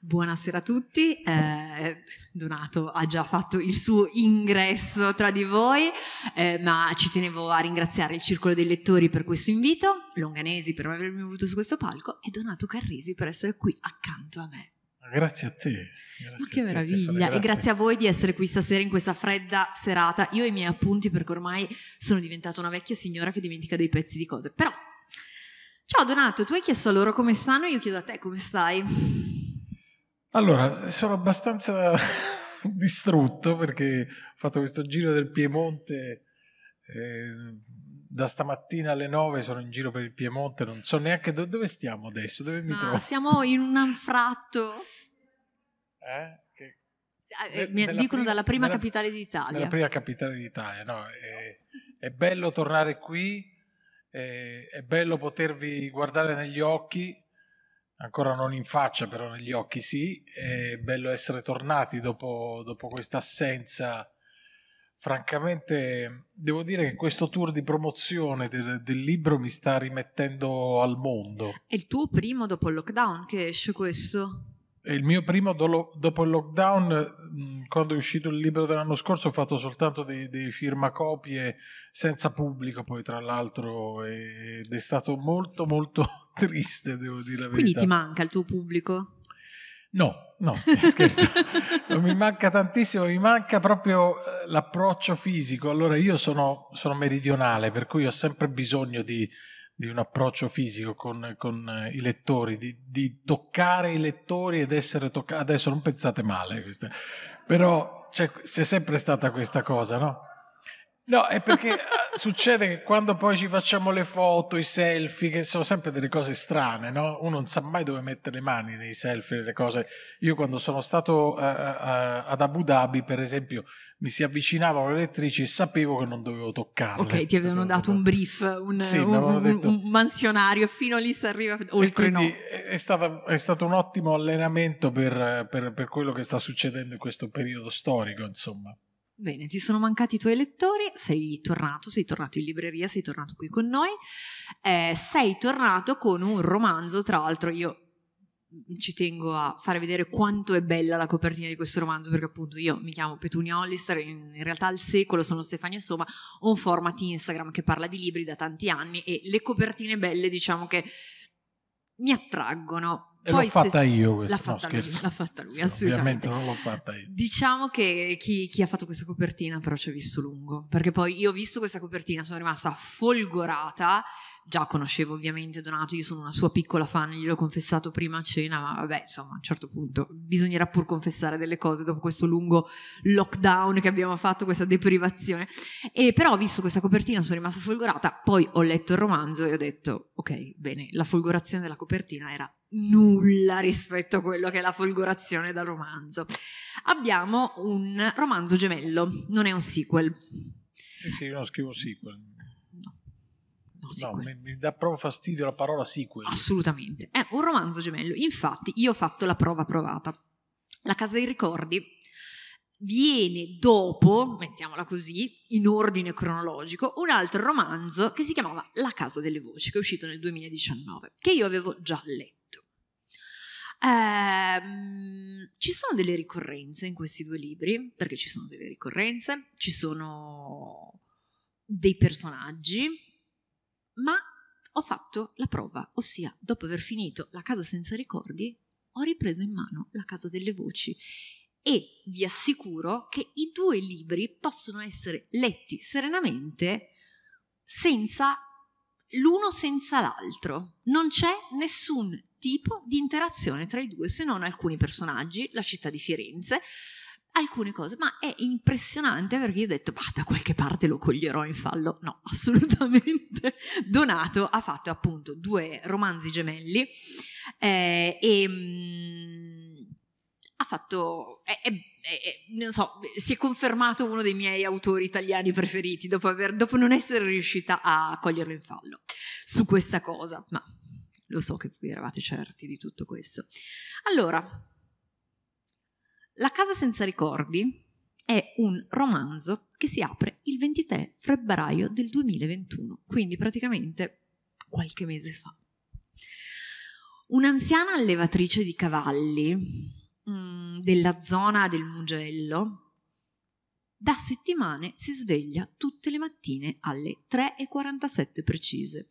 Buonasera a tutti, eh, Donato ha già fatto il suo ingresso tra di voi, eh, ma ci tenevo a ringraziare il Circolo dei Lettori per questo invito, Longanesi per avermi voluto su questo palco e Donato Carrisi per essere qui accanto a me. Grazie a te. Grazie Ma che te, meraviglia! grazie. E grazie a voi di essere qui stasera in questa fredda serata. Io e i miei appunti perché ormai sono diventata una vecchia signora che dimentica dei pezzi di cose. Però, ciao Donato, tu hai chiesto a loro come stanno, io chiedo a te come stai. Allora, sono abbastanza distrutto perché ho fatto questo giro del Piemonte. Eh, da stamattina alle 9 sono in giro per il Piemonte, non so neanche do- dove stiamo adesso, dove mi ah, trovo. Siamo in un anfratto. Eh? Che... Ah, eh, mi dicono prima, dalla prima nella, capitale d'Italia. La prima capitale d'Italia, no? È, è bello tornare qui, è, è bello potervi guardare negli occhi ancora non in faccia, però negli occhi sì. È bello essere tornati dopo, dopo questa assenza. Francamente, devo dire che questo tour di promozione del, del, libro mi sta rimettendo al mondo. È il tuo primo dopo il lockdown che esce questo? il mio primo do- dopo il lockdown, quando è uscito il libro dell'anno scorso, ho fatto soltanto dei, dei firmacopie senza pubblico, poi tra l'altro, ed è stato molto molto triste, devo dire la verità. Quindi ti manca il tuo pubblico? No, no, scherzo, non mi manca tantissimo, mi manca proprio eh, l'approccio fisico. Allora io sono, sono meridionale, per cui ho sempre bisogno di di un approccio fisico con, con eh, i lettori, di, di, toccare i lettori ed essere toccati. Adesso non pensate male, questa. però c'è, c'è sempre stata questa cosa, no? No, è perché eh, succede che quando poi ci facciamo le foto, i selfie, che sono sempre delle cose strane, no? Uno non sa mai dove mettere le mani nei selfie, le cose. Io quando sono stato uh, uh, ad Abu Dhabi, per esempio, mi si avvicinavano le elettrici e sapevo che non dovevo toccarle. Ok, ti avevano dato un brief, un, sì, un, un, un mansionario, fino lì si arriva, oltre no. È, stata, è, stato un ottimo allenamento per, per, per quello che sta succedendo in questo periodo storico, insomma. Bene, ti sono mancati i tuoi lettori, sei tornato, sei tornato in libreria, sei tornato qui con noi, eh, sei tornato con un romanzo, tra l'altro io ci tengo a fare vedere quanto è bella la copertina di questo romanzo perché appunto io mi chiamo Petunia Hollister in, in realtà al secolo sono Stefania Soma, ho un format Instagram che parla di libri da tanti anni e le copertine belle diciamo che mi attraggono e Poi, l'ho fatta se, io questa. L'ha no, lui, l'ha fatta lui sì, assolutamente. Ovviamente non l'ho fatta io. Diciamo che chi, chi, ha fatto questa copertina però ci ha visto lungo, perché poi io ho visto questa copertina, sono rimasta folgorata già conoscevo ovviamente Donato, io sono una sua piccola fan, gliel'ho confessato prima a cena, ma vabbè, insomma, a un certo punto bisognerà pur confessare delle cose dopo questo lungo lockdown che abbiamo fatto, questa deprivazione. E però ho visto questa copertina, sono rimasta folgorata, poi ho letto il romanzo e ho detto, ok, bene, la folgorazione della copertina era nulla rispetto a quello che è la folgorazione dal romanzo. Abbiamo un romanzo gemello, non è un sequel. Sì, sì, io non scrivo sequel. No, mi, mi, dà proprio fastidio la parola sequel. Assolutamente. È un romanzo gemello. Infatti, io ho fatto la prova provata. La Casa dei Ricordi viene dopo, mettiamola così, in ordine cronologico, un altro romanzo che si chiamava La Casa delle Voci, che è uscito nel 2019, che io avevo già letto. Ehm, ci sono delle ricorrenze in questi due libri, perché ci sono delle ricorrenze, ci sono dei personaggi ma ho fatto la prova, ossia dopo aver finito la casa senza ricordi, ho ripreso in mano la casa delle voci e vi assicuro che i due libri possono essere letti serenamente senza l'uno senza l'altro. Non c'è nessun tipo di interazione tra i due se non alcuni personaggi, la città di Firenze, alcune cose, ma è impressionante perché io ho detto, bah, da qualche parte lo coglierò in fallo. No, assolutamente. Donato ha fatto appunto due romanzi gemelli eh, e... Mh, mm, ha fatto, è, è, è, non so, si è confermato uno dei miei autori italiani preferiti dopo, aver, dopo non essere riuscita a coglierlo in fallo su questa cosa, ma lo so che voi eravate certi di tutto questo. Allora, la casa senza ricordi è un romanzo che si apre il 23 febbraio del 2021, quindi praticamente qualche mese fa. Un'anziana allevatrice di cavalli mm, della zona del Mugello da settimane si sveglia tutte le mattine alle 3.47 precise.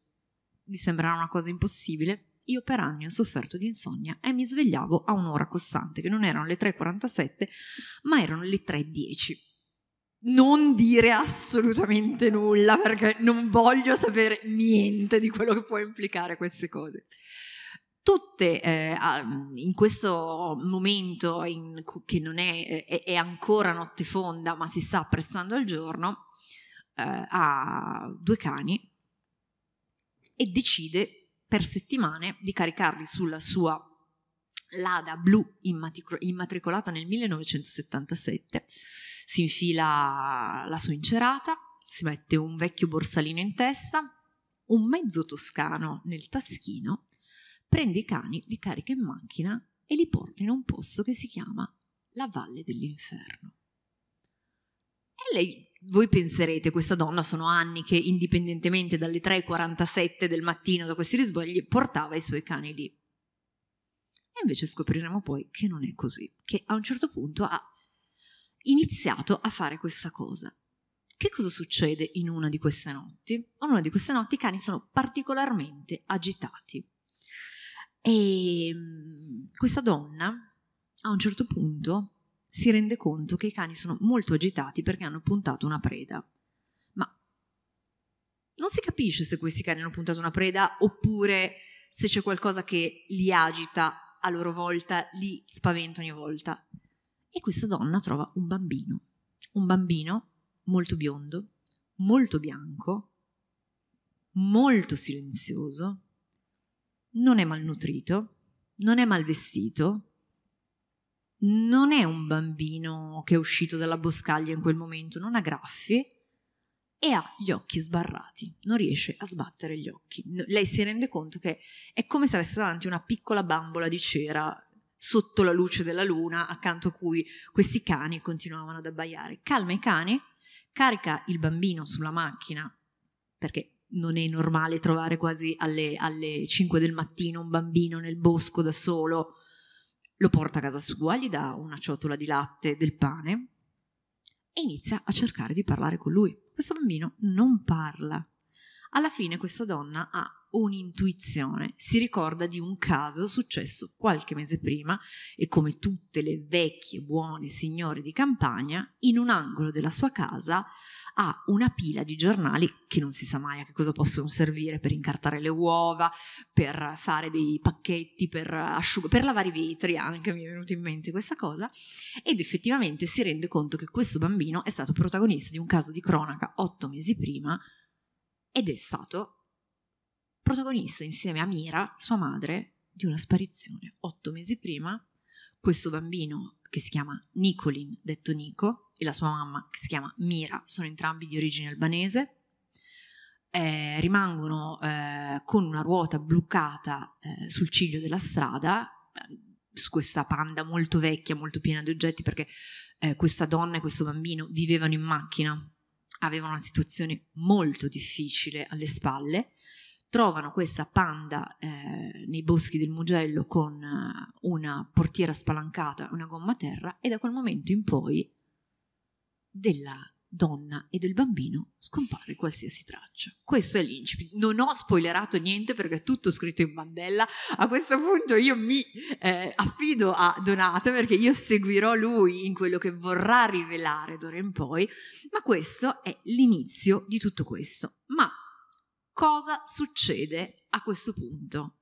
Vi sembrerà una cosa impossibile? io per anni ho sofferto di insonnia e mi svegliavo a un'ora costante, che non erano le 3.47, ma erano le 3.10 non dire assolutamente nulla perché non voglio sapere niente di quello che può implicare queste cose. Tutte eh, in questo momento in, che non è, eh, è, è, ancora notte fonda ma si sta appressando al giorno, eh, ha due cani e decide per settimane di caricarli sulla sua Lada blu immatricolata nel 1977, si infila la sua incerata, si mette un vecchio borsalino in testa, un mezzo toscano nel taschino, prende i cani, li carica in macchina e li porta in un posto che si chiama la Valle dell'Inferno. E lei voi penserete, questa donna sono anni che indipendentemente dalle 3.47 del mattino da questi risvegli portava i suoi cani lì. E invece scopriremo poi che non è così, che a un certo punto ha iniziato a fare questa cosa. Che cosa succede in una di queste notti? In una di queste notti i cani sono particolarmente agitati. E mm, questa donna a un certo punto si rende conto che i cani sono molto agitati perché hanno puntato una preda. Ma non si capisce se questi cani hanno puntato una preda oppure se c'è qualcosa che li agita a loro volta, li spaventa ogni volta. E questa donna trova un bambino, un bambino molto biondo, molto bianco, molto silenzioso, non è malnutrito, non è malvestito, non è un bambino che è uscito dalla boscaglia in quel momento, non ha graffi e ha gli occhi sbarrati, non riesce a sbattere gli occhi. Lei si rende conto che è come se avesse davanti una piccola bambola di cera sotto la luce della luna, accanto a cui questi cani continuavano ad abbaiare. Calma i cani, carica il bambino sulla macchina, perché non è normale trovare quasi alle, alle 5 del mattino un bambino nel bosco da solo lo porta a casa sua, gli dà una ciotola di latte del pane e inizia a cercare di parlare con lui. Questo bambino non parla. Alla fine questa donna ha un'intuizione, si ricorda di un caso successo qualche mese prima e come tutte le vecchie buone signore di campagna, in un angolo della sua casa ha una pila di giornali che non si sa mai a che cosa possono servire per incartare le uova, per fare dei pacchetti, per asciugare, per lavare i vetri anche, mi è venuta in mente questa cosa, ed effettivamente si rende conto che questo bambino è stato protagonista di un caso di cronaca otto mesi prima ed è stato protagonista insieme a Mira, sua madre, di una sparizione. Otto mesi prima, questo bambino che si chiama Nicolin, detto Nico, e la sua mamma, che si chiama Mira, sono entrambi di origine albanese. Eh, rimangono eh, con una ruota bloccata eh, sul ciglio della strada, eh, su questa panda molto vecchia, molto piena di oggetti, perché eh, questa donna e questo bambino vivevano in macchina, avevano una situazione molto difficile alle spalle. Trovano questa panda eh, nei boschi del Mugello con una portiera spalancata e una gomma a terra e da quel momento in poi della donna e del bambino scompare qualsiasi traccia. Questo è l'incipit. Non ho spoilerato niente perché è tutto scritto in bandella. A questo punto io mi eh, affido a Donato perché io seguirò lui in quello che vorrà rivelare d'ora in poi, ma questo è l'inizio di tutto questo. Ma cosa succede a questo punto?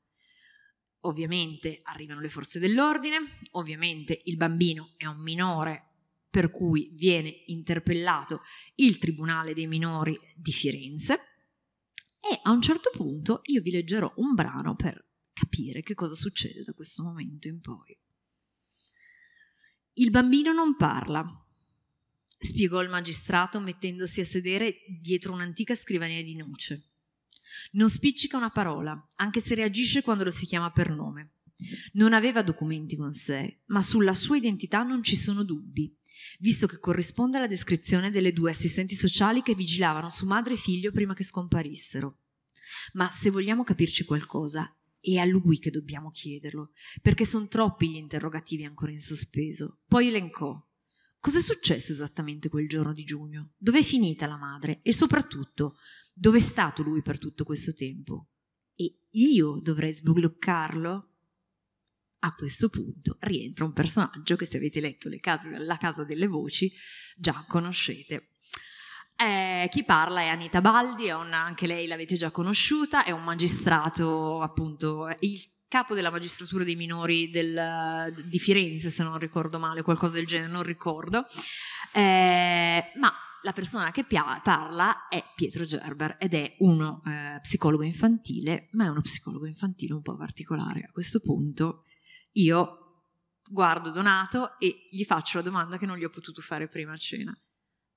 Ovviamente arrivano le forze dell'ordine, ovviamente il bambino è un minore per cui viene interpellato il Tribunale dei minori di Firenze e a un certo punto io vi leggerò un brano per capire che cosa succede da questo momento in poi. Il bambino non parla, spiegò il magistrato mettendosi a sedere dietro un'antica scrivania di noce. Non spiccica una parola, anche se reagisce quando lo si chiama per nome. Non aveva documenti con sé, ma sulla sua identità non ci sono dubbi visto che corrisponde alla descrizione delle due assistenti sociali che vigilavano su madre e figlio prima che scomparissero. Ma se vogliamo capirci qualcosa, è a lui che dobbiamo chiederlo, perché sono troppi gli interrogativi ancora in sospeso. Poi elencò. Cos'è successo esattamente quel giorno di giugno? Dov'è finita la madre? E soprattutto, dov'è stato lui per tutto questo tempo? E io dovrei sbloccarlo? a questo punto rientra un personaggio che se avete letto case, La casa delle voci già conoscete. Eh, chi parla è Anita Baldi, è una, anche lei l'avete già conosciuta, è un magistrato appunto, il capo della magistratura dei minori del, di Firenze se non ricordo male, qualcosa del genere, non ricordo, eh, ma la persona che pia- parla è Pietro Gerber ed è uno eh, psicologo infantile, ma è uno psicologo infantile un po' particolare a questo punto io guardo Donato e gli faccio la domanda che non gli ho potuto fare prima a cena.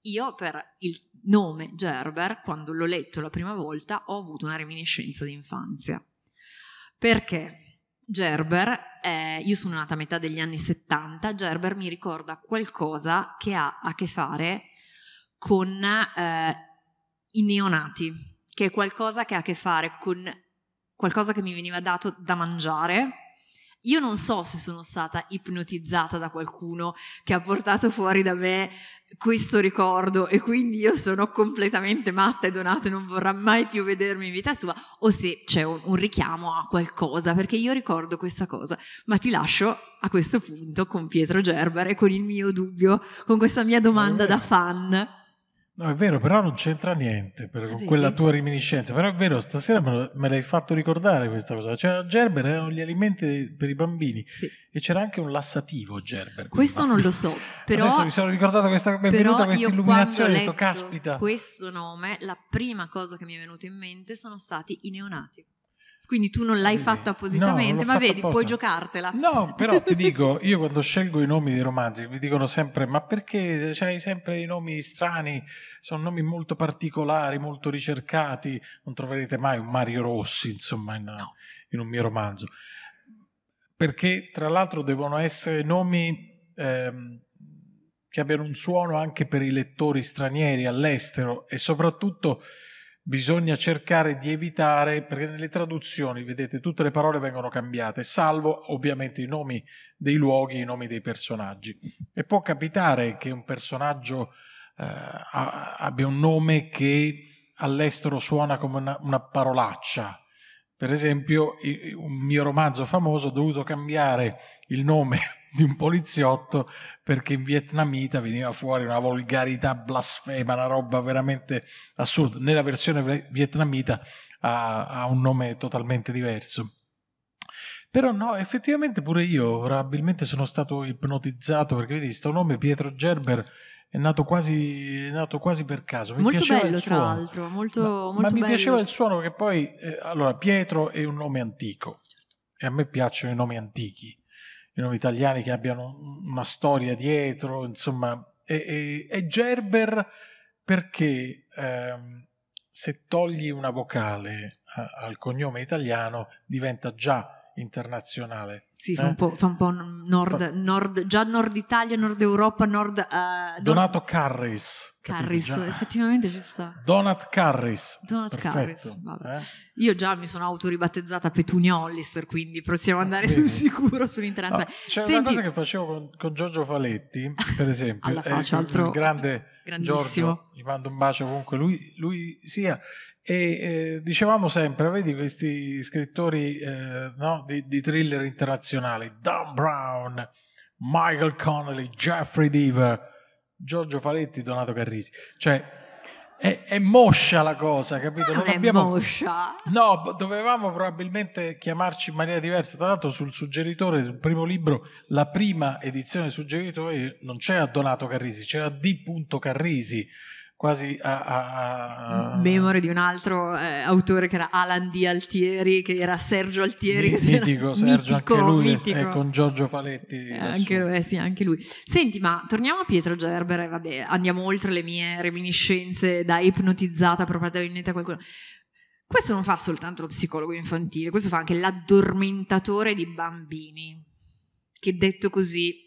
Io per il nome Gerber, quando l'ho letto la prima volta, ho avuto una reminiscenza di infanzia. Perché Gerber, eh, io sono nata a metà degli anni 70, Gerber mi ricorda qualcosa che ha a che fare con eh, i neonati, che è qualcosa che ha a che fare con qualcosa che mi veniva dato da mangiare io non so se sono stata ipnotizzata da qualcuno che ha portato fuori da me questo ricordo e quindi io sono completamente matta e Donato non vorrà mai più vedermi in vita sua o se c'è un, un richiamo a qualcosa perché io ricordo questa cosa, ma ti lascio a questo punto con Pietro Gerber e con il mio dubbio, con questa mia domanda da fan. No, è vero, però non c'entra niente per ah, Vedi? quella tua reminiscenza. Però è vero, stasera me, me l'hai fatto ricordare questa cosa. C'era Gerber, erano gli alimenti per i bambini sì. e c'era anche un lassativo Gerber. Questo non lo so, però... Adesso mi sono ricordato questa, mi è venuta questa illuminazione, ho detto, caspita. Questo nome, la prima cosa che mi è venuta in mente sono stati i neonati. Quindi tu non l'hai Quindi, fatto appositamente, no, ma vedi, apposta. puoi giocartela. No, però ti dico, io quando scelgo i nomi dei romanzi mi dicono sempre, ma perché c'hai sempre dei nomi strani? Sono nomi molto particolari, molto ricercati, non troverete mai un Mario Rossi, insomma, in, no. in un mio romanzo. Perché tra l'altro devono essere nomi... Ehm, che abbiano un suono anche per i lettori stranieri all'estero e soprattutto bisogna cercare di evitare, perché nelle traduzioni, vedete, tutte le parole vengono cambiate, salvo ovviamente i nomi dei luoghi, i nomi dei personaggi. E può capitare che un personaggio eh, abbia un nome che all'estero suona come una, una parolaccia. Per esempio, un mio romanzo famoso ho dovuto cambiare il nome di un poliziotto perché in vietnamita veniva fuori una volgarità blasfema, una roba veramente assurda. Nella versione vietnamita ha, ha un nome totalmente diverso. Però no, effettivamente pure io probabilmente sono stato ipnotizzato perché vedi, sto nome Pietro Gerber è nato quasi, è nato quasi per caso. Mi molto bello, tra l'altro. Molto, ma, molto ma mi piaceva il suono che poi, eh, allora, Pietro è un nome antico e a me piacciono i nomi antichi di nuovi italiani che abbiano una storia dietro, insomma, e, e, e Gerber perché ehm, se togli una vocale a, al cognome italiano diventa già internazionale. Sì, fa, eh? un po', fa un po', nord, nord, già nord Italia, nord Europa, nord... Uh, Donato Carris. Carris, effettivamente ci sta. Donat Carris. Donat Perfetto. Carris, eh? Io già mi sono autoribattezzata Petunia Hollister, quindi possiamo andare Vedi. sul sicuro sull'internazionale. No, ah, c'è Senti... una cosa che facevo con, con Giorgio Faletti, per esempio. Alla eh, faccia, eh, altro... grande Giorgio, gli mando un bacio comunque lui, lui sia. E eh, dicevamo sempre, vedi questi scrittori eh, no, di, di, thriller internazionali, Dan Brown, Michael Connelly, Jeffrey Deaver, Giorgio Faletti, Donato Carrisi. Cioè, è, è moscia la cosa, capito? Non, non abbiamo... moscia. No, dovevamo probabilmente chiamarci in maniera diversa. Tra l'altro sul suggeritore, sul primo libro, la prima edizione del suggeritore eh, non c'era Donato Carrisi, c'era D. Carrisi quasi a, a... memore di un altro eh, autore che era Alan D. Altieri che era Sergio Altieri mitico, che era Sergio mitico, anche lui mitico. è con Giorgio Faletti eh, anche, lui, eh, sì, anche lui senti ma torniamo a Pietro Gerber e eh, vabbè andiamo oltre le mie reminiscenze da ipnotizzata probabilmente a qualcuno questo non fa soltanto lo psicologo infantile questo fa anche l'addormentatore di bambini che detto così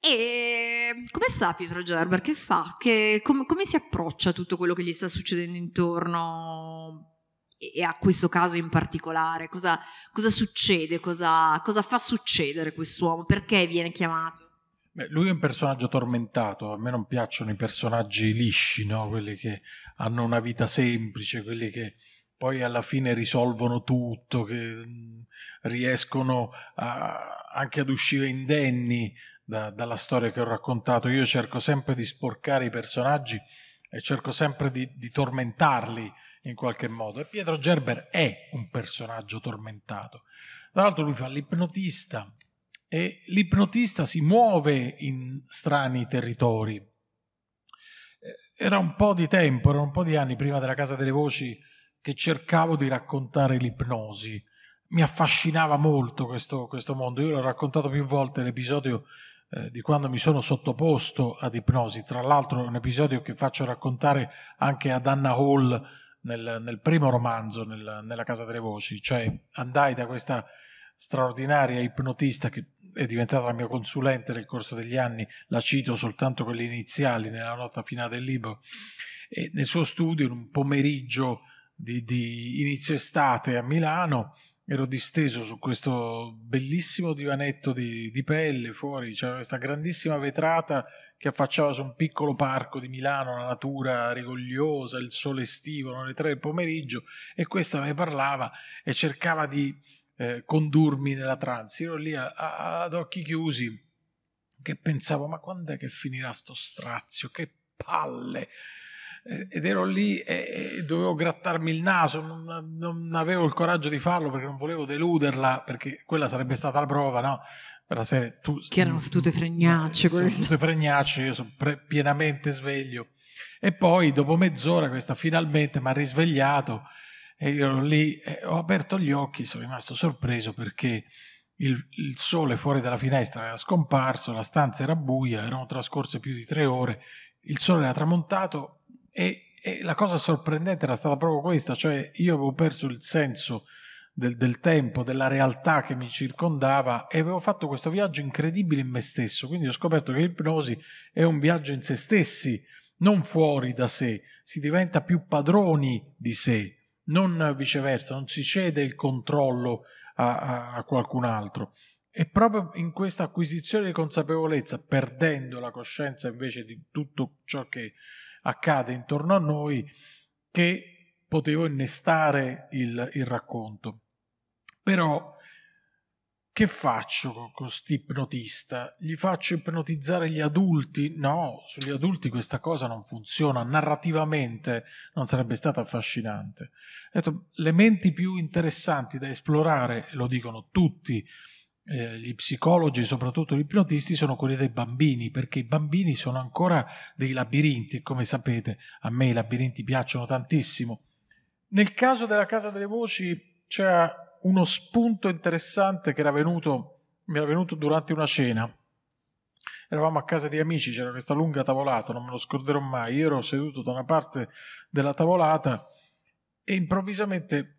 e come sta Pietro Gerber? Che fa? Che, com- come si approccia a tutto quello che gli sta succedendo intorno e a questo caso in particolare? Cosa, cosa succede? Cosa, cosa fa succedere quest'uomo? Perché viene chiamato? Beh, lui è un personaggio tormentato, a me non piacciono i personaggi lisci, no? quelli che hanno una vita semplice, quelli che poi alla fine risolvono tutto, che mm, riescono a, anche ad uscire indenni da, dalla storia che ho raccontato. Io cerco sempre di sporcare i personaggi e cerco sempre di, di tormentarli in qualche modo. E Pietro Gerber è un personaggio tormentato. Tra l'altro lui fa l'ipnotista e l'ipnotista si muove in strani territori. Eh, era un po' di tempo, erano un po' di anni prima della Casa delle Voci che cercavo di raccontare l'ipnosi. Mi affascinava molto questo, questo mondo. Io l'ho raccontato più volte l'episodio eh, di quando mi sono sottoposto ad ipnosi, tra l'altro un episodio che faccio raccontare anche ad Anna Hall nel, nel primo romanzo, nel, nella Casa delle Voci, cioè andai da questa straordinaria ipnotista che è diventata la mia consulente nel corso degli anni, la cito soltanto quelle iniziali nella nota finale del libro, e nel suo studio in un pomeriggio di, di inizio estate a Milano, ero disteso su questo bellissimo divanetto di, di pelle fuori, c'era questa grandissima vetrata che affacciava su un piccolo parco di Milano, la natura rigogliosa, il sole estivo, erano le tre del pomeriggio e questa me parlava e cercava di eh, condurmi nella trance. Io ero lì a, a, ad occhi chiusi che pensavo ma quando è che finirà sto strazio, che palle! Eh, ed ero lì e dovevo grattarmi il naso, non, non, avevo il coraggio di farlo perché non volevo deluderla, perché quella sarebbe stata la prova, no? Per la serie, tu, che erano tutte fregnacce. Eh, sono questa. tutte fregnacce, io sono pre- pienamente sveglio. E poi dopo mezz'ora questa finalmente mi ha risvegliato e io ero lì, e ho aperto gli occhi, sono rimasto sorpreso perché il, il sole fuori dalla finestra era scomparso, la stanza era buia, erano trascorse più di tre ore, il sole era tramontato e, e, la cosa sorprendente era stata proprio questa, cioè io avevo perso il senso del, del tempo, della realtà che mi circondava e avevo fatto questo viaggio incredibile in me stesso, quindi ho scoperto che l'ipnosi è un viaggio in se stessi, non fuori da sé, si diventa più padroni di sé, non viceversa, non si cede il controllo a, a, qualcun altro. E proprio in questa acquisizione di consapevolezza, perdendo la coscienza invece di tutto ciò che accade intorno a noi che potevo innestare il, il racconto. Però che faccio con questo ipnotista? Gli faccio ipnotizzare gli adulti? No, sugli adulti questa cosa non funziona, narrativamente non sarebbe stata affascinante. Detto, le menti più interessanti da esplorare, lo dicono tutti, eh, gli psicologi, soprattutto gli ipnotisti, sono quelli dei bambini, perché i bambini sono ancora dei labirinti e come sapete a me i labirinti piacciono tantissimo. Nel caso della Casa delle Voci c'è uno spunto interessante che era venuto, mi era venuto durante una cena. Eravamo a casa di amici, c'era questa lunga tavolata, non me lo scorderò mai. Io ero seduto da una parte della tavolata e improvvisamente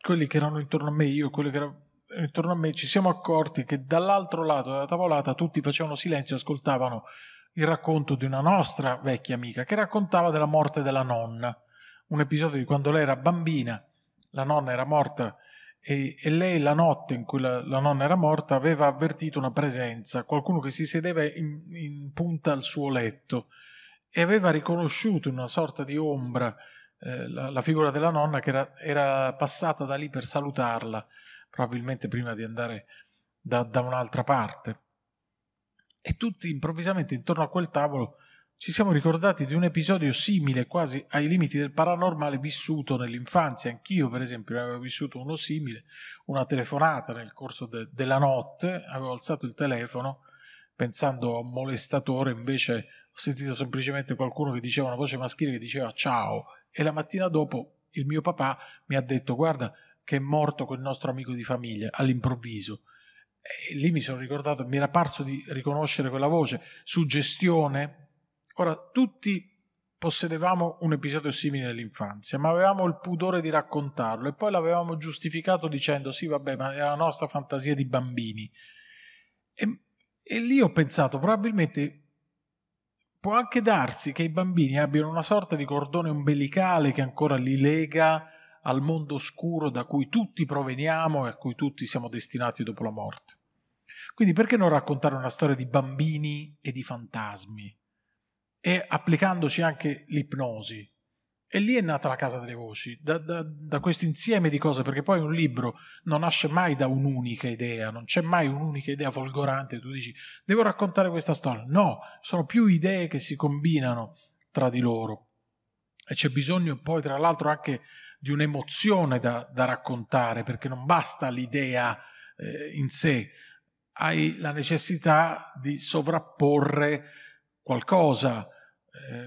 quelli che erano intorno a me, io e quelli che erano intorno eh, a me ci siamo accorti che dall'altro lato della tavolata tutti facevano silenzio e ascoltavano il racconto di una nostra vecchia amica che raccontava della morte della nonna, un episodio di quando lei era bambina, la nonna era morta e, e lei la notte in cui la, la, nonna era morta aveva avvertito una presenza, qualcuno che si sedeva in, in punta al suo letto e aveva riconosciuto in una sorta di ombra eh, la, la, figura della nonna che era, era passata da lì per salutarla probabilmente prima di andare da, da un'altra parte. E tutti improvvisamente intorno a quel tavolo ci siamo ricordati di un episodio simile quasi ai limiti del paranormale vissuto nell'infanzia. Anch'io, per esempio, avevo vissuto uno simile, una telefonata nel corso de- della notte, avevo alzato il telefono pensando a un molestatore, invece ho sentito semplicemente qualcuno che diceva una voce maschile che diceva ciao e la mattina dopo il mio papà mi ha detto guarda che è morto quel nostro amico di famiglia all'improvviso. E lì mi sono ricordato, mi era parso di riconoscere quella voce, suggestione. Ora, tutti possedevamo un episodio simile nell'infanzia, ma avevamo il pudore di raccontarlo e poi l'avevamo giustificato dicendo sì, vabbè, ma era la nostra fantasia di bambini. E, e lì ho pensato, probabilmente può anche darsi che i bambini abbiano una sorta di cordone ombelicale che ancora li lega al mondo oscuro da cui tutti proveniamo e a cui tutti siamo destinati dopo la morte. Quindi perché non raccontare una storia di bambini e di fantasmi? E applicandoci anche l'ipnosi. E lì è nata la casa delle voci, da, da, da questo insieme di cose, perché poi un libro non nasce mai da un'unica idea, non c'è mai un'unica idea folgorante, tu dici devo raccontare questa storia. No, sono più idee che si combinano tra di loro. E c'è bisogno poi, tra l'altro, anche di un'emozione da, da raccontare, perché non basta l'idea eh, in sé, hai la necessità di sovrapporre qualcosa. Eh,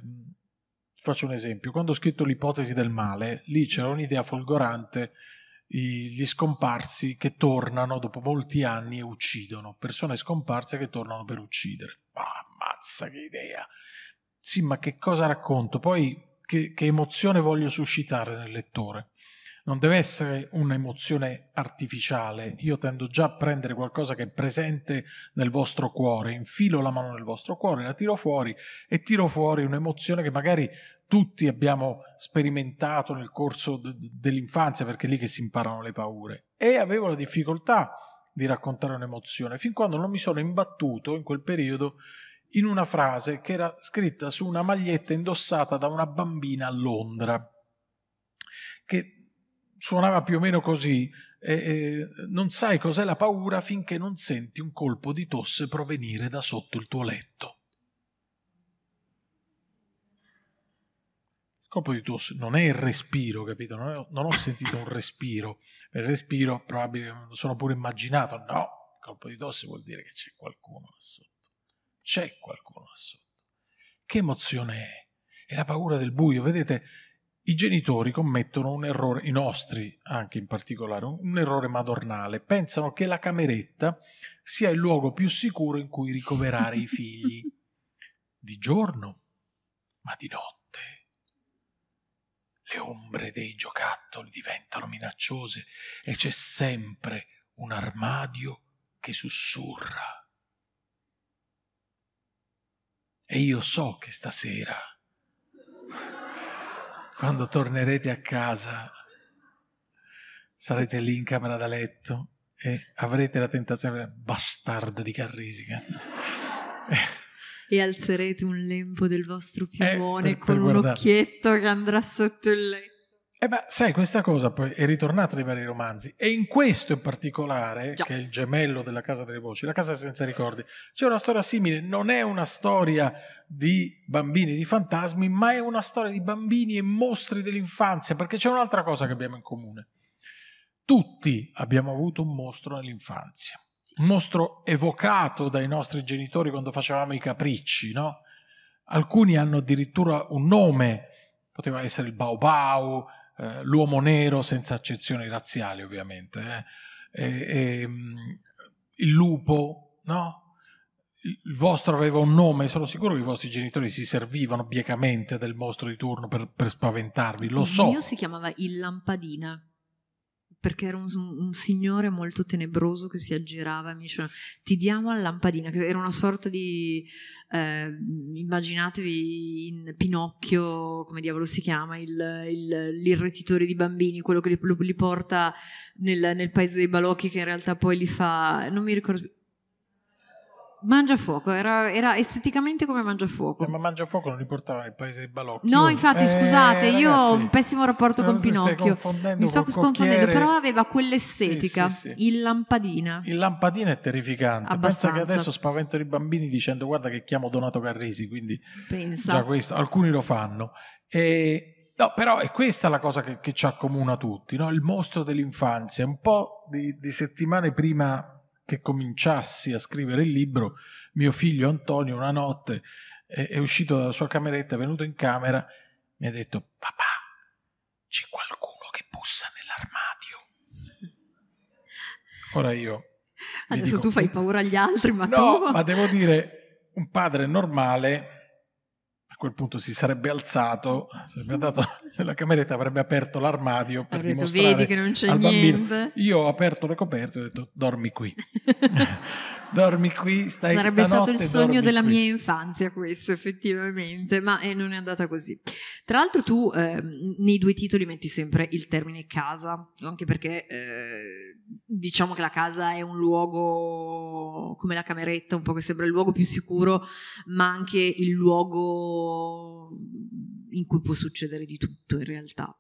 faccio un esempio, quando ho scritto l'ipotesi del male, lì c'era un'idea folgorante, i, gli scomparsi che tornano dopo molti anni e uccidono, persone scomparse che tornano per uccidere. Ma ammazza che idea! Sì, ma che cosa racconto? Poi che, che emozione voglio suscitare nel lettore. Non deve essere un'emozione artificiale, io tendo già a prendere qualcosa che è presente nel vostro cuore, infilo la mano nel vostro cuore, la tiro fuori e tiro fuori un'emozione che magari tutti abbiamo sperimentato nel corso de- dell'infanzia, perché è lì che si imparano le paure. E avevo la difficoltà di raccontare un'emozione, fin quando non mi sono imbattuto in quel periodo in una frase che era scritta su una maglietta indossata da una bambina a Londra, che suonava più o meno così, eh, eh, non sai cos'è la paura finché non senti un colpo di tosse provenire da sotto il tuo letto. Il colpo di tosse non è il respiro, capito? Non, è, non ho sentito un respiro. Il respiro, probabilmente, sono pure immaginato. No, il colpo di tosse vuol dire che c'è qualcuno. Adesso c'è qualcuno là sotto. Che emozione è? È la paura del buio. Vedete, i genitori commettono un errore, i nostri anche in particolare, un errore madornale. Pensano che la cameretta sia il luogo più sicuro in cui ricoverare i figli. Di giorno, ma di notte. Le ombre dei giocattoli diventano minacciose e c'è sempre un armadio che sussurra. E io so che stasera, quando tornerete a casa, sarete lì in camera da letto e avrete la tentazione, bastardo di Carrisica. e alzerete un lembo del vostro eh, piumone eh, per, per con guardare. un occhietto che andrà sotto il letto. E eh beh, sai, questa cosa poi è ritornata nei vari romanzi e in questo in particolare, Già. che è il gemello della Casa delle Voci, la Casa senza ricordi, c'è una storia simile, non è una storia di bambini, di fantasmi, ma è una storia di bambini e mostri dell'infanzia, perché c'è un'altra cosa che abbiamo in comune. Tutti abbiamo avuto un mostro nell'infanzia, un mostro evocato dai nostri genitori quando facevamo i capricci, no? Alcuni hanno addirittura un nome, poteva essere il Bau Bau, eh, l'uomo nero senza accezioni razziali ovviamente, eh, e, e, mm, il lupo, no? Il vostro aveva un nome, sono sicuro che i vostri genitori si servivano biecamente del mostro di turno per, per spaventarvi, lo il so. Il mio si chiamava il lampadina perché era un, un, signore molto tenebroso che si aggirava e mi diceva ti diamo la lampadina, che era una sorta di, eh, immaginatevi in Pinocchio, come diavolo si chiama, il, il, l'irretitore di bambini, quello che li, li porta nel, nel paese dei balocchi che in realtà poi li fa, non mi ricordo Mangiafuoco, era, era esteticamente come Mangiafuoco. Eh, ma Mangiafuoco non riportava nel paese dei balocchi. No, infatti, eh, scusate, ragazzi, io ho un pessimo rapporto eh, con Pinocchio. Mi sto sconfondendo, però aveva quell'estetica, sì, sì, sì. il lampadina. Il lampadina è terrificante. Abbastanza. Pensa che adesso spaventano i bambini dicendo guarda che chiamo Donato Carresi, quindi Pensa. già questo, alcuni lo fanno. E, No, però è questa la cosa che, che ci accomuna tutti, no? il mostro dell'infanzia, un po' di, di settimane prima che cominciassi a scrivere il libro, mio figlio Antonio una notte è, uscito dalla sua cameretta, è venuto in camera, mi ha detto papà, c'è qualcuno che bussa nell'armadio. Ora io... Adesso dico, tu fai mm, paura agli altri, ma no, tu... ma devo dire, un padre normale quel punto si sarebbe alzato, sarebbe andato nella cameretta, avrebbe aperto l'armadio per detto, dimostrare che non c'è al niente. Io ho aperto le coperte e ho detto dormi qui. dormi qui, stai Sarebbe stato il sogno della qui. mia infanzia questo effettivamente, ma eh, non è andata così. Tra l'altro tu eh, nei due titoli metti sempre il termine casa, anche perché eh, diciamo che la casa è un luogo come la cameretta, un po' che sembra il luogo più sicuro, ma anche il luogo in cui può succedere di tutto in realtà.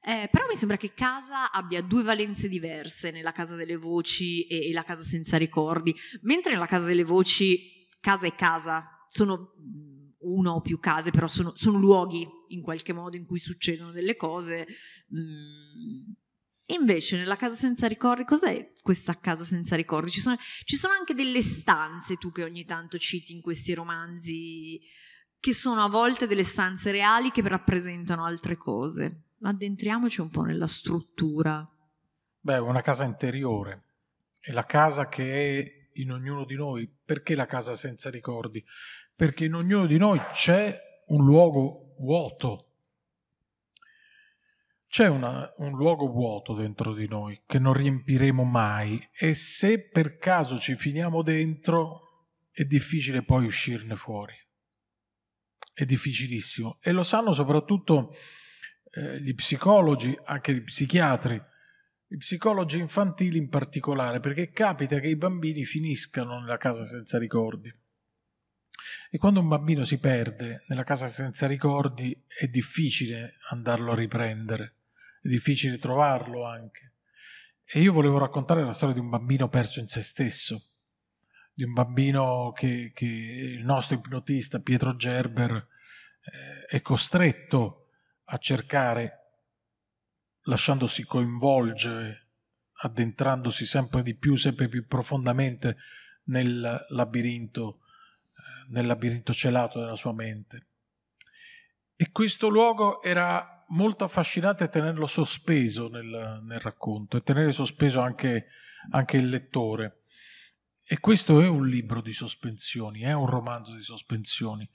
Eh, però mi sembra che casa abbia due valenze diverse nella casa delle voci e, e la casa senza ricordi, mentre nella casa delle voci casa è casa, sono una o più case, però sono, sono luoghi in qualche modo in cui succedono delle cose. Mm. Invece nella casa senza ricordi, cos'è questa casa senza ricordi? Ci sono, ci sono, anche delle stanze tu che ogni tanto citi in questi romanzi che sono a volte delle stanze reali che rappresentano altre cose. Addentriamoci un po' nella struttura. Beh, una casa interiore. È la casa che è in ognuno di noi. Perché la casa senza ricordi? Perché in ognuno di noi c'è un luogo vuoto. C'è una, un luogo vuoto dentro di noi che non riempiremo mai e se per caso ci finiamo dentro è difficile poi uscirne fuori è difficilissimo e lo sanno soprattutto eh, gli psicologi, anche gli psichiatri, i psicologi infantili in particolare, perché capita che i bambini finiscano nella casa senza ricordi. E quando un bambino si perde nella casa senza ricordi è difficile andarlo a riprendere, è difficile trovarlo anche. E io volevo raccontare la storia di un bambino perso in se stesso di un bambino che, che il nostro ipnotista Pietro Gerber eh, è costretto a cercare, lasciandosi coinvolgere, addentrandosi sempre di più, sempre più profondamente nel labirinto, eh, nel labirinto celato della sua mente. E questo luogo era molto affascinante tenerlo sospeso nel, nel racconto e tenere sospeso anche, anche il lettore e questo è un libro di sospensioni, è un romanzo di sospensioni.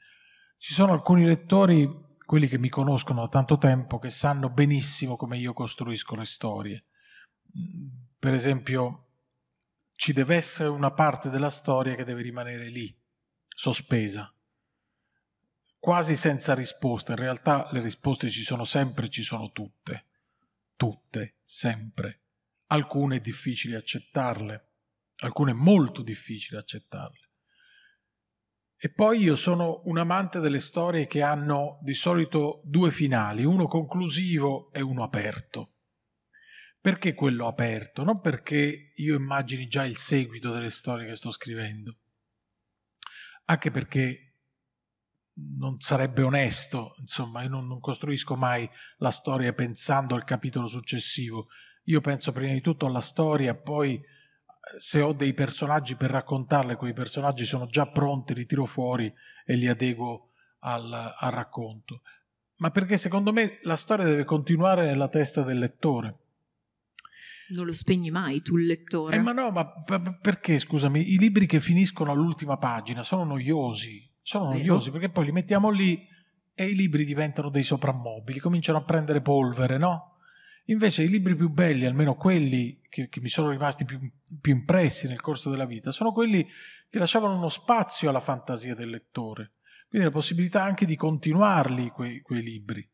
Ci sono alcuni lettori, quelli che mi conoscono da tanto tempo, che sanno benissimo come io costruisco le storie. Per esempio, ci deve essere una parte della storia che deve rimanere lì, sospesa, quasi senza risposta. In realtà le risposte ci sono sempre, ci sono tutte, tutte, sempre. Alcune è difficile accettarle alcune molto difficili accettarle. E poi io sono un amante delle storie che hanno di solito due finali, uno conclusivo e uno aperto. Perché quello aperto? Non perché io immagini già il seguito delle storie che sto scrivendo, anche perché non sarebbe onesto, insomma, io non, non costruisco mai la storia pensando al capitolo successivo, io penso prima di tutto alla storia, poi se ho dei personaggi per raccontarle, quei personaggi sono già pronti, li tiro fuori e li adeguo al, al racconto. Ma perché secondo me la storia deve continuare nella testa del lettore. Non lo spegni mai tu il lettore. Eh, ma no, ma p- perché scusami, i libri che finiscono all'ultima pagina sono noiosi, sono Vero. noiosi perché poi li mettiamo lì e i libri diventano dei soprammobili, cominciano a prendere polvere, no? Invece i libri più belli, almeno quelli che, che mi sono rimasti più, più, impressi nel corso della vita, sono quelli che lasciavano uno spazio alla fantasia del lettore, quindi la possibilità anche di continuarli quei, quei libri.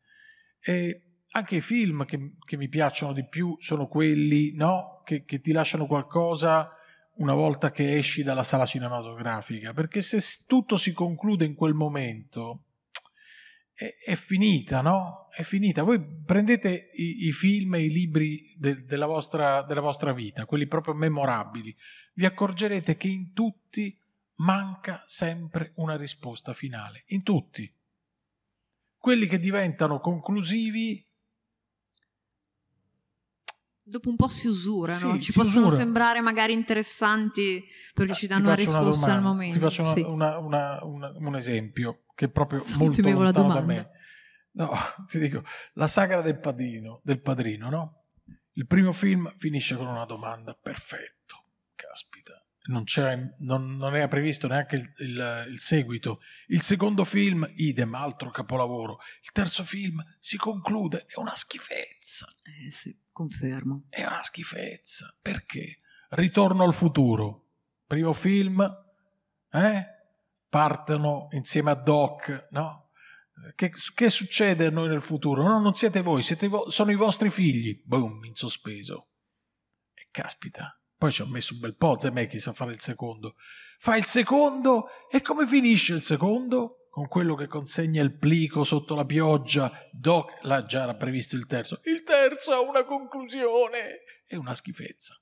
E anche i film che, che, mi piacciono di più sono quelli no? che, che ti lasciano qualcosa una volta che esci dalla sala cinematografica, perché se tutto si conclude in quel momento, è, è finita, no? È finita. Voi prendete i, i film e i libri de, della, vostra, della vostra vita, quelli proprio memorabili, vi accorgerete che in tutti manca sempre una risposta finale, in tutti. Quelli che diventano conclusivi dopo un po' si usurano, sì, ci si possono usura. sembrare magari interessanti perché ah, ci danno una risposta una domanda, al momento. Ti faccio una, sì. una, un esempio che è proprio sì, molto lontano da me. No, ti dico, la sagra del padrino, del padrino, no? Il primo film finisce con una domanda, perfetto, caspita. Non, non, non era previsto neanche il, il, il seguito. Il secondo film, idem, altro capolavoro. Il terzo film si conclude, è una schifezza. Eh sì, confermo. È una schifezza. Perché? Ritorno al futuro. Primo film, eh? partono insieme a Doc, no? Che, che, succede a noi nel futuro? No, non siete voi, siete vo- sono i vostri figli. Boom, in sospeso. E caspita. Poi ci ho messo un bel po', Zemeckis a fare il secondo. Fa il secondo e come finisce il secondo? Con quello che consegna il plico sotto la pioggia. Doc, là già era previsto il terzo. Il terzo ha una conclusione. È una schifezza.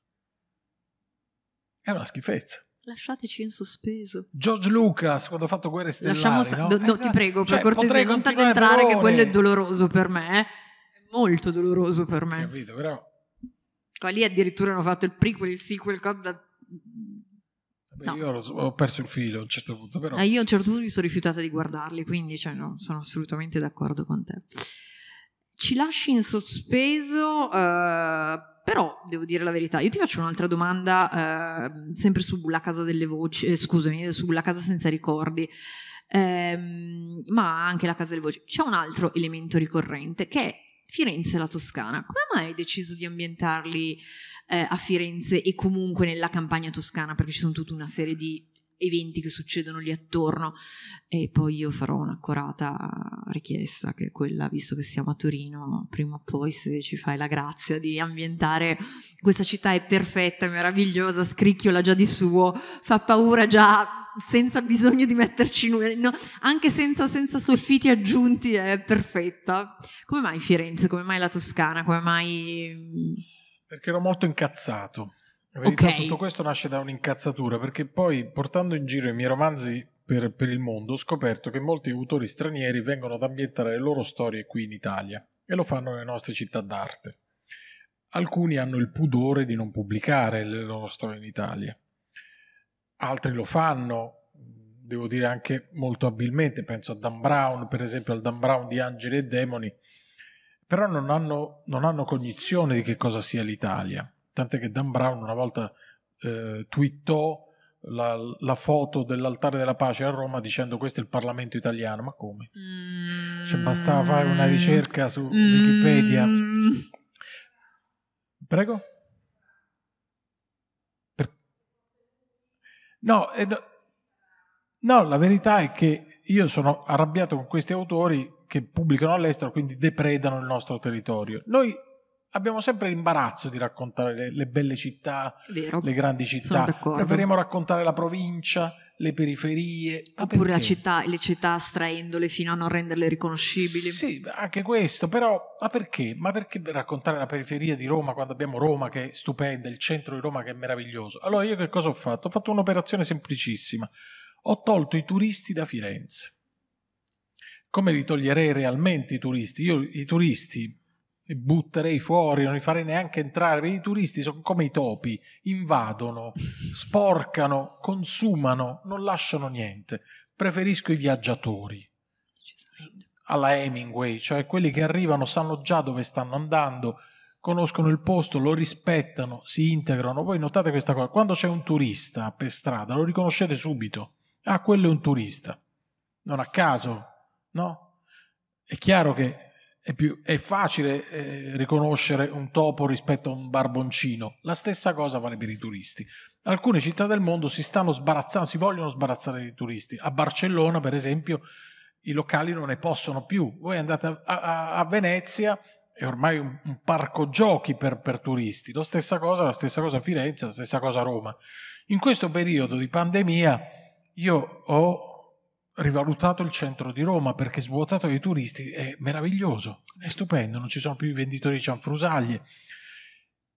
È una schifezza. Lasciateci in sospeso. George Lucas, quando ha fatto Guerre Stellari. Lasciamo no? no, no eh, ti prego, cioè, per cortesia, non t'addentrare che quello è doloroso per me. Eh. È molto doloroso per me. Capito, però... Qua lì addirittura hanno fatto il prequel, il sequel, cosa... Beh, no. Io ho perso il filo a un certo punto, però... Eh, io a un certo punto mi sono rifiutata di guardarli, quindi cioè, no, sono assolutamente d'accordo con te. Ci lasci in sospeso... Uh però devo dire la verità, io ti faccio un'altra domanda, eh, sempre sulla casa delle voci, eh, scusami, sulla casa senza ricordi. Ehm, ma anche la casa delle voci. C'è un altro elemento ricorrente che è Firenze e la Toscana. Come mai hai deciso di ambientarli eh, a Firenze e comunque nella campagna toscana? Perché ci sono tutta una serie di eventi che succedono lì attorno e poi io farò un'accorata richiesta che è quella visto che siamo a Torino prima o poi se ci fai la grazia di ambientare questa città è perfetta, è meravigliosa, scricchiola già di suo, fa paura già senza bisogno di metterci nulla, no, anche senza, senza solfiti aggiunti è perfetta. Come mai Firenze, come mai la Toscana, come mai... Mm, Perché ero molto incazzato. In verità okay. tutto questo nasce da un'incazzatura, perché poi portando in giro i miei romanzi per, per il mondo ho scoperto che molti autori stranieri vengono ad ambientare le loro storie qui in Italia e lo fanno nelle nostre città d'arte. Alcuni hanno il pudore di non pubblicare le loro storie in Italia, altri lo fanno, devo dire anche molto abilmente, penso a Dan Brown, per esempio al Dan Brown di Angeli e Demoni, però non hanno, non hanno cognizione di che cosa sia l'Italia tant'è che Dan Brown una volta eh, twittò la, la, foto dell'altare della pace a Roma dicendo questo è il Parlamento italiano, ma come? Mm. Cioè, bastava fare una ricerca su Wikipedia. Mm. Prego? Per... No, eh, no, la verità è che io sono arrabbiato con questi autori che pubblicano all'estero, quindi depredano il nostro territorio. Noi abbiamo sempre l'imbarazzo di raccontare le, le belle città, Vero. le grandi città. Preferiamo raccontare la provincia, le periferie. Oppure la città, le città straendole fino a non renderle riconoscibili. Sì, anche questo, però ma perché? Ma perché raccontare la periferia di Roma quando abbiamo Roma che è stupenda, il centro di Roma che è meraviglioso? Allora io che cosa ho fatto? Ho fatto un'operazione semplicissima. Ho tolto i turisti da Firenze. Come li toglierei realmente i turisti? Io i turisti li butterei fuori, non li farei neanche entrare, perché i turisti sono come i topi, invadono, sporcano, consumano, non lasciano niente. Preferisco i viaggiatori alla Hemingway, cioè quelli che arrivano sanno già dove stanno andando, conoscono il posto, lo rispettano, si integrano. Voi notate questa cosa, quando c'è un turista per strada lo riconoscete subito, ah quello è un turista, non a caso, no? È chiaro che è, più, è facile eh, riconoscere un topo rispetto a un barboncino. La stessa cosa vale per i turisti. Alcune città del mondo si stanno sbarazzando, si vogliono sbarazzare dei turisti. A Barcellona, per esempio, i locali non ne possono più. Voi andate a, a, a Venezia, è ormai un, un parco giochi per, per, turisti. La stessa cosa, la stessa cosa a Firenze, la stessa cosa a Roma. In questo periodo di pandemia io ho rivalutato il centro di Roma perché svuotato dai turisti è meraviglioso, è stupendo, non ci sono più i venditori di cianfrusaglie.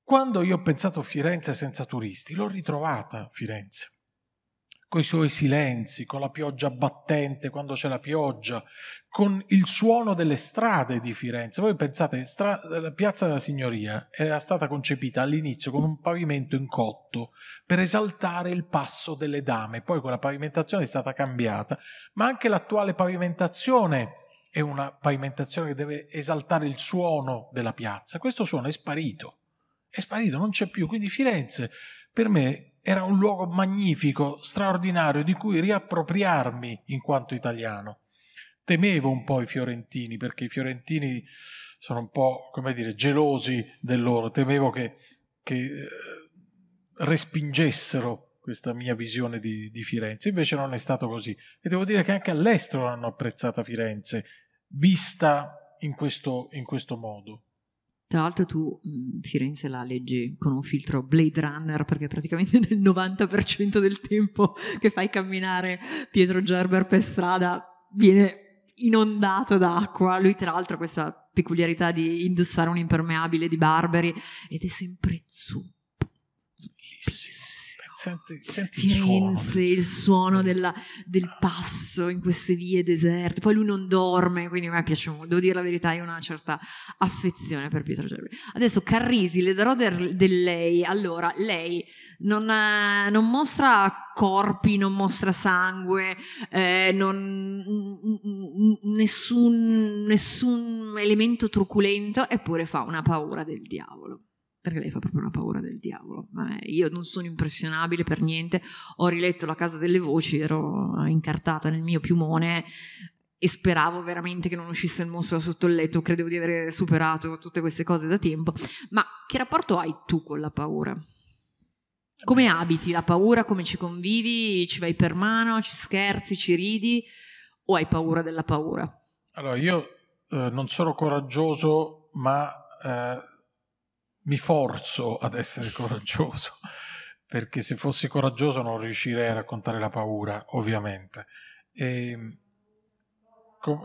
Quando io ho pensato Firenze senza turisti, l'ho ritrovata Firenze coi suoi silenzi, con la pioggia battente quando c'è la pioggia, con il suono delle strade di Firenze. Voi pensate, stra- la Piazza della Signoria era stata concepita all'inizio con un pavimento in cotto per esaltare il passo delle dame, poi quella pavimentazione è stata cambiata, ma anche l'attuale pavimentazione è una pavimentazione che deve esaltare il suono della piazza. Questo suono è sparito, è sparito, non c'è più, quindi Firenze per me era un luogo magnifico, straordinario, di cui riappropriarmi in quanto italiano. Temevo un po' i fiorentini, perché i fiorentini sono un po', come dire, gelosi del loro. Temevo che, che eh, respingessero questa mia visione di, di Firenze. Invece non è stato così. E devo dire che anche all'estero l'hanno apprezzata Firenze, vista in questo, in questo modo. Tra l'altro tu mm, Firenze la leggi con un filtro Blade Runner perché praticamente nel 90% del tempo che fai camminare Pietro Gerber per strada viene inondato d'acqua. Lui tra l'altro ha questa peculiarità di indossare un impermeabile di Barberi ed è sempre zuppo. Bellissimo Senti, senti Firenze, il suono, il suono eh. della, del passo in queste vie deserte. Poi lui non dorme, quindi a me piace molto. Devo dire la verità, io ho una certa affezione per Pietro Gerbi. Adesso Carrisi, le darò del, del lei. Allora, lei non, eh, non, mostra corpi, non mostra sangue, eh, non, nessun, nessun elemento truculento, eppure fa una paura del diavolo perché lei fa proprio una paura del diavolo. Eh, io non sono impressionabile per niente, ho riletto La casa delle voci, ero incartata nel mio piumone e speravo veramente che non uscisse il mostro sotto il letto, credevo di aver superato tutte queste cose da tempo, ma che rapporto hai tu con la paura? Come abiti la paura, come ci convivi, ci vai per mano, ci scherzi, ci ridi o hai paura della paura? Allora, io eh, non sono coraggioso, ma eh, mi forzo ad essere coraggioso, perché se fossi coraggioso non riuscirei a raccontare la paura, ovviamente. E ehm,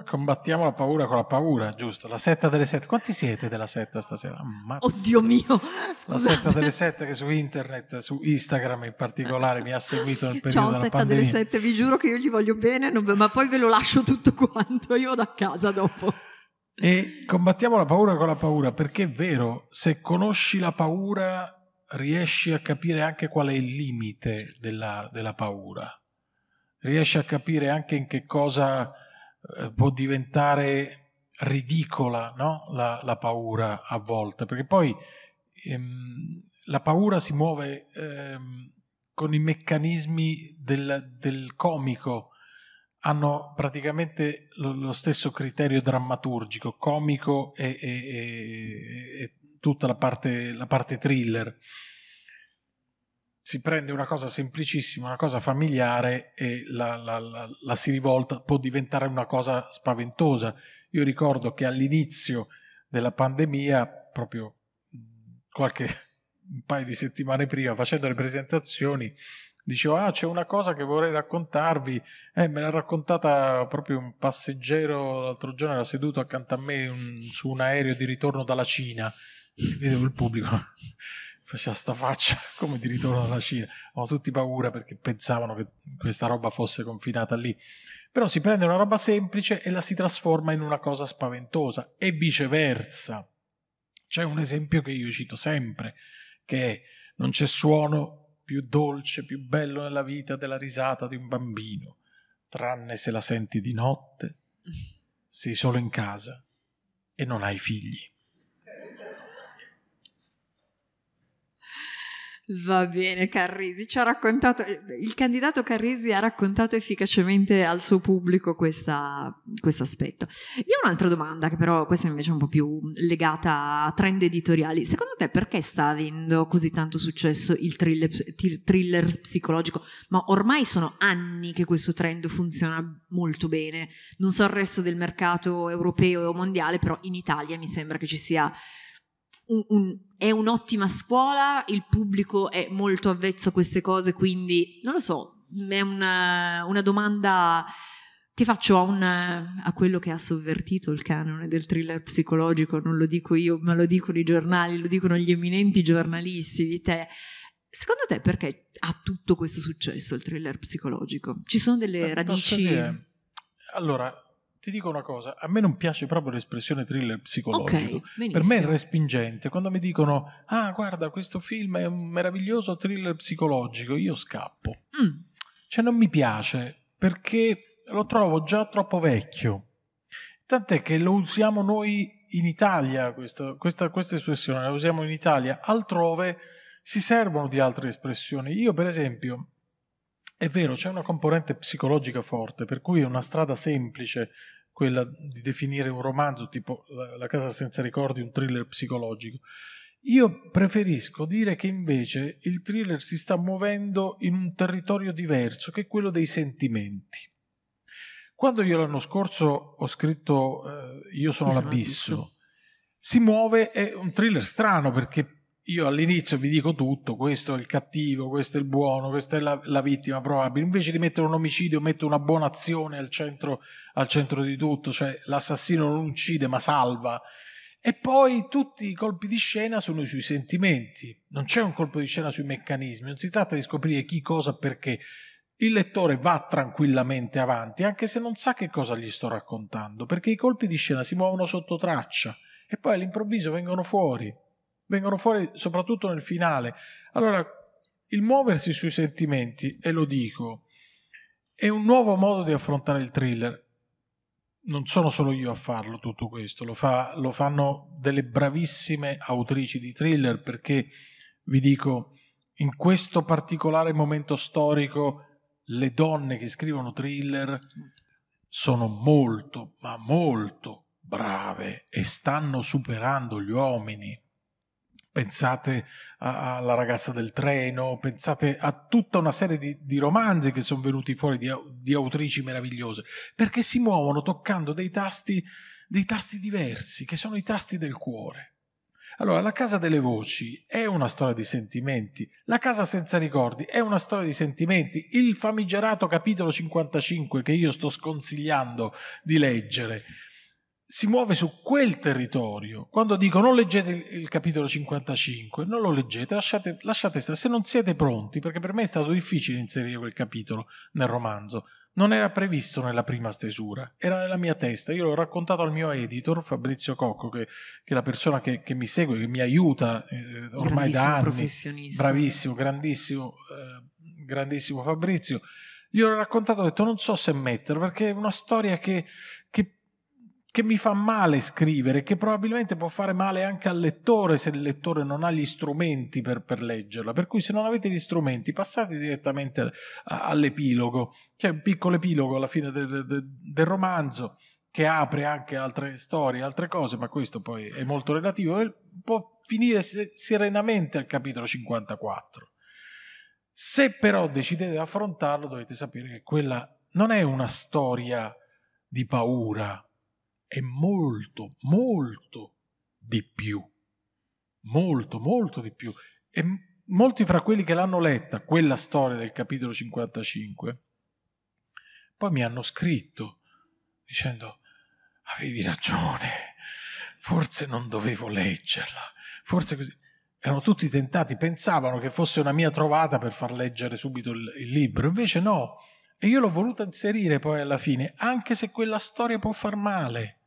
combattiamo la paura con la paura, giusto? La setta delle sette. Quanti siete della setta stasera? Ammazza. Oddio mio! Scusate. La setta delle sette che su internet, su Instagram in particolare, mi ha seguito nel periodo Ciao, della setta delle sette, vi giuro che io gli voglio bene, ma poi ve lo lascio tutto quanto, io vado a casa dopo. E combattiamo la paura con la paura, perché è vero, se conosci la paura riesci a capire anche qual è il limite della, della paura, riesci a capire anche in che cosa eh, può diventare ridicola no? la, la, paura a volte, perché poi ehm, la paura si muove ehm, con i meccanismi del, del comico, hanno praticamente lo, lo stesso criterio drammaturgico, comico e, e, e, e tutta la parte, la parte thriller si prende una cosa semplicissima, una cosa familiare e la, la, la, la, si rivolta, può diventare una cosa spaventosa. Io ricordo che all'inizio della pandemia, proprio mm, qualche un paio di settimane prima, facendo le presentazioni, dicevo ah c'è una cosa che vorrei raccontarvi eh, me l'ha raccontata proprio un passeggero l'altro giorno era seduto accanto a me un, su un aereo di ritorno dalla Cina e vedevo il pubblico faceva sta faccia come di ritorno dalla Cina avevano tutti paura perché pensavano che questa roba fosse confinata lì però si prende una roba semplice e la si trasforma in una cosa spaventosa e viceversa c'è un esempio che io cito sempre che non c'è suono più dolce, più bello nella vita della risata di un bambino, tranne se la senti di notte, sei solo in casa e non hai figli. Va bene, Carrisi ci ha raccontato, il candidato Carrisi ha raccontato efficacemente al suo pubblico questo aspetto. Io ho un'altra domanda, che però questa invece è un po' più legata a trend editoriali. Secondo te perché sta avendo così tanto successo il thriller, thriller psicologico? Ma ormai sono anni che questo trend funziona molto bene. Non so il resto del mercato europeo o mondiale, però in Italia mi sembra che ci sia un, un, è un'ottima scuola, il pubblico è molto avvezzo a queste cose, quindi non lo so, è una, una domanda che faccio a, una, a, quello che ha sovvertito il canone del thriller psicologico, non lo dico io, ma lo dicono i giornali, lo dicono gli eminenti giornalisti di te. Secondo te perché ha tutto questo successo il thriller psicologico? Ci sono delle Beh, radici... Dire, allora, ti dico una cosa, a me non piace proprio l'espressione thriller psicologico. Okay, per me è respingente. Quando mi dicono, ah guarda, questo film è un meraviglioso thriller psicologico, io scappo. Mm. Cioè non mi piace perché lo trovo già troppo vecchio. Tant'è che lo usiamo noi in Italia, questa, questa, questa espressione la usiamo in Italia, altrove si servono di altre espressioni. Io per esempio è vero, c'è una componente psicologica forte, per cui è una strada semplice quella di definire un romanzo tipo La casa senza ricordi un thriller psicologico. Io preferisco dire che invece il thriller si sta muovendo in un territorio diverso, che è quello dei sentimenti. Quando io l'anno scorso ho scritto eh, Io sono l'abisso, si muove, è un thriller strano perché io all'inizio vi dico tutto, questo è il cattivo, questo è il buono, questa è la, la vittima probabile, invece di mettere un omicidio metto una buona azione al centro, al centro di tutto, cioè l'assassino non uccide ma salva. E poi tutti i colpi di scena sono sui sentimenti, non c'è un colpo di scena sui meccanismi, non si tratta di scoprire chi, cosa, perché. Il lettore va tranquillamente avanti, anche se non sa che cosa gli sto raccontando, perché i colpi di scena si muovono sotto traccia e poi all'improvviso vengono fuori vengono fuori soprattutto nel finale. Allora, il muoversi sui sentimenti, e lo dico, è un nuovo modo di affrontare il thriller. Non sono solo io a farlo tutto questo, lo, fa, lo fanno delle bravissime autrici di thriller perché, vi dico, in questo particolare momento storico le donne che scrivono thriller sono molto, ma molto brave e stanno superando gli uomini pensate alla ragazza del treno, pensate a tutta una serie di, di romanzi che sono venuti fuori di, di, autrici meravigliose, perché si muovono toccando dei tasti, dei tasti diversi, che sono i tasti del cuore. Allora, la casa delle voci è una storia di sentimenti, la casa senza ricordi è una storia di sentimenti, il famigerato capitolo 55 che io sto sconsigliando di leggere si muove su quel territorio. Quando dico non leggete il capitolo 55, non lo leggete, lasciate, lasciate stare. Se non siete pronti, perché per me è stato difficile inserire quel capitolo nel romanzo, non era previsto nella prima stesura, era nella mia testa. Io l'ho raccontato al mio editor Fabrizio Cocco, che, che è la persona che, che, mi segue, che mi aiuta eh, ormai da anni. Professionista. Bravissimo, grandissimo, eh, grandissimo Fabrizio. Gli ho raccontato, ho detto non so se metterlo perché è una storia che, che che mi fa male scrivere, che probabilmente può fare male anche al lettore se il lettore non ha gli strumenti per, per leggerla. Per cui se non avete gli strumenti passate direttamente all'epilogo. C'è un piccolo epilogo alla fine del, del, del romanzo che apre anche altre storie, altre cose, ma questo poi è molto relativo, può finire serenamente al capitolo 54. Se però decidete di affrontarlo dovete sapere che quella non è una storia di paura, è molto, molto di più. Molto, molto di più. E molti fra quelli che l'hanno letta, quella storia del capitolo 55, poi mi hanno scritto dicendo avevi ragione, forse non dovevo leggerla, forse così. Erano tutti tentati, pensavano che fosse una mia trovata per far leggere subito il, il libro, invece no. E io l'ho voluta inserire poi alla fine, anche se quella storia può far male,